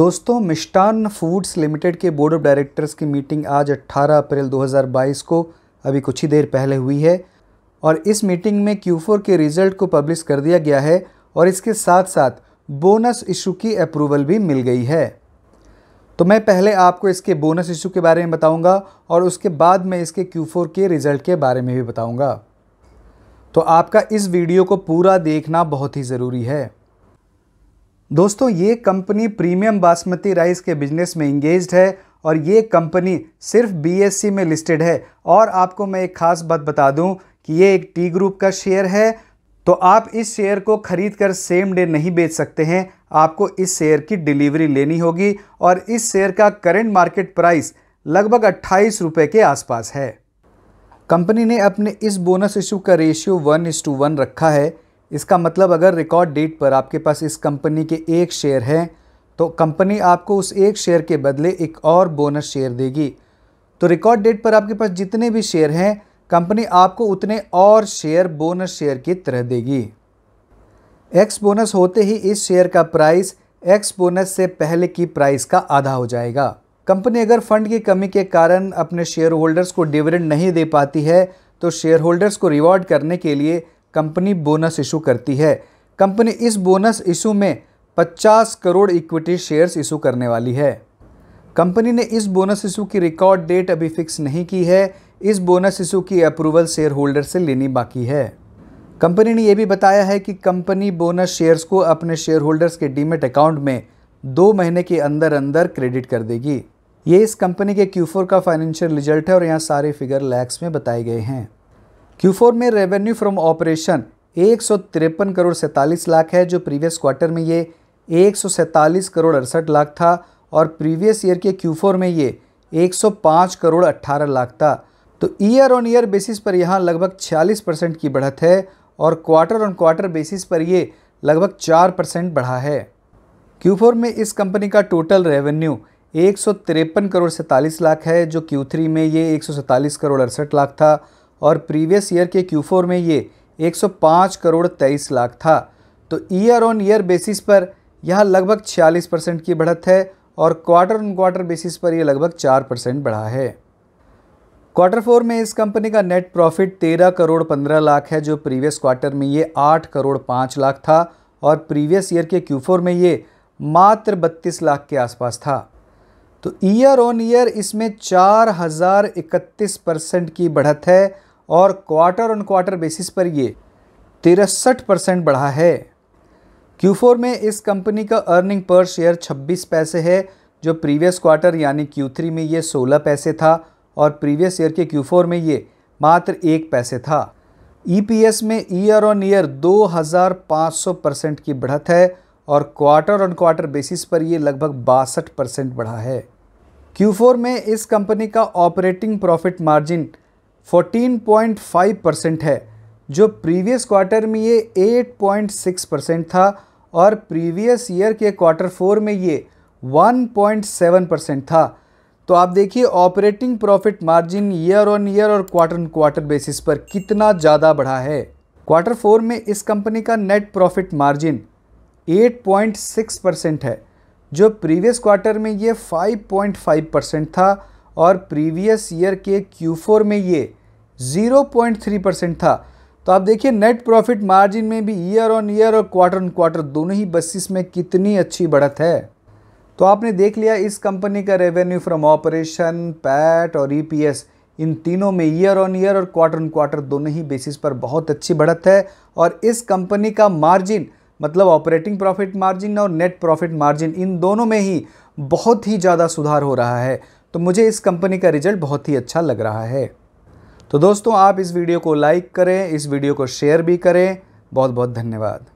दोस्तों Mishtann foods limited के board of directors की मीटिंग आज 18 अप्रैल 2022 को अभी कुछ ही देर पहले हुई है और इस मीटिंग में Q4 के रिजल्ट को पब्लिश कर दिया गया है और इसके साथ साथ बोनस इशू की अप्रूवल भी मिल गई है तो मैं पहले आपको इसके बोनस इशू के बारे में बताऊंगा और उसके बाद मैं इसके Q4 के रिज़ल्ट के बारे में भी बताऊंगा तो आपका इस वीडियो को पूरा देखना बहुत ही ज़रूरी है दोस्तों ये कंपनी प्रीमियम बासमती राइस के बिजनेस में इंगेज है और ये कंपनी सिर्फ बी में लिस्टेड है और आपको मैं एक ख़ास बात बता दूं कि ये एक टी ग्रुप का शेयर है तो आप इस शेयर को खरीद कर सेम डे नहीं बेच सकते हैं आपको इस शेयर की डिलीवरी लेनी होगी और इस शेयर का करंट मार्केट प्राइस लगभग अट्ठाईस रुपये के आसपास है कंपनी ने अपने इस बोनस इशू का ratio one is to one रखा है इसका मतलब अगर रिकॉर्ड डेट पर आपके पास इस कंपनी के एक शेयर हैं तो कंपनी आपको उस एक शेयर के बदले एक और बोनस शेयर देगी तो रिकॉर्ड डेट पर आपके पास जितने भी शेयर हैं कंपनी आपको उतने और शेयर बोनस शेयर की तरह देगी एक्स बोनस होते ही इस शेयर का प्राइस एक्स बोनस से पहले की प्राइस का आधा हो जाएगा कंपनी अगर फंड की कमी के कारण अपने शेयर होल्डर्स को डिविडेंड नहीं दे पाती है तो शेयर होल्डर्स को रिवॉर्ड करने के लिए कंपनी बोनस इशू करती है कंपनी इस बोनस इशू में 50 करोड़ इक्विटी शेयर्स इशू करने वाली है कंपनी ने इस बोनस इशू की रिकॉर्ड डेट अभी फिक्स नहीं की है इस बोनस इशू की अप्रूवल शेयर होल्डर से लेनी बाकी है कंपनी ने यह भी बताया है कि कंपनी बोनस शेयर्स को अपने शेयर होल्डर्स के डीमेट अकाउंट में दो महीने के अंदर अंदर क्रेडिट कर देगी ये इस कंपनी के क्यूफोर का फाइनेंशियल रिजल्ट है और यहाँ सारे फिगर लैक्स में बताए गए हैं क्यू फोर में रेवेन्यू फ्रॉम ऑपरेशन एक सौ तिरपन करोड़ सैंतालीस लाख है जो प्रीवियस क्वार्टर में ये एक सौ सैंतालीस करोड़ अड़सठ लाख था और प्रीवियस ईयर के क्यू फोर में ये एक सौ पाँच करोड़ अट्ठारह लाख था तो ईयर ऑन ईयर बेसिस पर यहाँ लगभग छियालीस परसेंट की बढ़त है और क्वार्टर ऑन क्वार्टर बेसिस पर ये लगभग चार परसेंट बढ़ा है Q4 में इस कंपनी का टोटल रेवेन्यू एक करोड़ सैंतालीस लाख है जो Q3 में ये एक करोड़ अड़सठ लाख था और प्रीवियस ईयर के फोर में ये 105 करोड़ 23 लाख था तो ईयर ऑन ईयर बेसिस पर यह लगभग 46 परसेंट की बढ़त है और क्वार्टर ऑन क्वार्टर बेसिस पर यह लगभग 4 परसेंट बढ़ा है क्वार्टर फोर में इस कंपनी का नेट प्रॉफिट 13 करोड़ 15 लाख है जो प्रीवियस क्वार्टर में ये 8 करोड़ 5 लाख था और प्रीवियस ईयर के फोर में ये मात्र 32 लाख के आसपास था तो ईयर ऑन ईयर इसमें चार परसेंट की बढ़त है और क्वार्टर ऑन क्वार्टर बेसिस पर ये तिरसठ परसेंट बढ़ा है Q4 में इस कंपनी का अर्निंग पर शेयर 26 पैसे है जो प्रीवियस क्वार्टर यानी Q3 में ये 16 पैसे था और प्रीवियस ईयर के Q4 में ये मात्र एक पैसे था ईपीएस e में ईयर ऑन ईयर 2500 परसेंट की बढ़त है और क्वार्टर ऑन क्वार्टर बेसिस पर ये लगभग बासठ परसेंट बढ़ा है Q4 में इस कंपनी का ऑपरेटिंग प्रॉफिट मार्जिन 14.5 परसेंट है जो प्रीवियस क्वार्टर में ये 8.6 परसेंट था और प्रीवियस ईयर के क्वार्टर फोर में ये 1.7 परसेंट था तो आप देखिए operating profit margin year on year और क्वार्टर ऑन क्वार्टर बेसिस पर कितना ज़्यादा बढ़ा है क्वार्टर फोर में इस कंपनी का नेट प्रॉफिट मार्जिन 8.6 परसेंट है जो प्रीवियस क्वार्टर में ये 5.5 परसेंट था और प्रीवियस ईयर के Q4 में ये 0.3 परसेंट था तो आप देखिए नेट प्रॉफिट मार्जिन में भी ईयर ऑन ईयर और क्वार्टर ऑन क्वार्टर दोनों ही बसिस में कितनी अच्छी बढ़त है तो आपने देख लिया इस कंपनी का रेवेन्यू फ्रॉम ऑपरेशन पैट और ई e इन तीनों में ईयर ऑन ईयर और क्वार्टर ऑन क्वार्टर दोनों ही बेसिस पर बहुत अच्छी बढ़त है और इस कंपनी का मार्जिन मतलब ऑपरेटिंग प्रॉफिट मार्जिन और नेट प्रॉफिट मार्जिन इन दोनों में ही बहुत ही ज़्यादा सुधार हो रहा है तो मुझे इस कंपनी का रिजल्ट बहुत ही अच्छा लग रहा है तो दोस्तों आप इस वीडियो को लाइक करें इस वीडियो को शेयर भी करें बहुत बहुत धन्यवाद